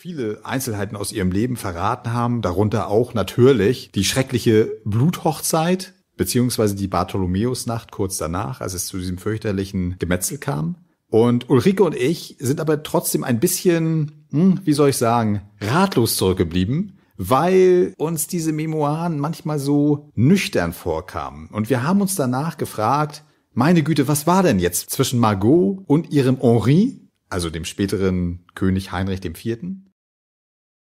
viele Einzelheiten aus ihrem Leben verraten haben, darunter auch natürlich die schreckliche Bluthochzeit, beziehungsweise die Bartholomäusnacht kurz danach, als es zu diesem fürchterlichen Gemetzel kam. Und Ulrike und ich sind aber trotzdem ein bisschen, hm, wie soll ich sagen, ratlos zurückgeblieben, weil uns diese Memoiren manchmal so nüchtern vorkamen. Und wir haben uns danach gefragt, meine Güte, was war denn jetzt zwischen Margot und ihrem Henri, also dem späteren König Heinrich IV.,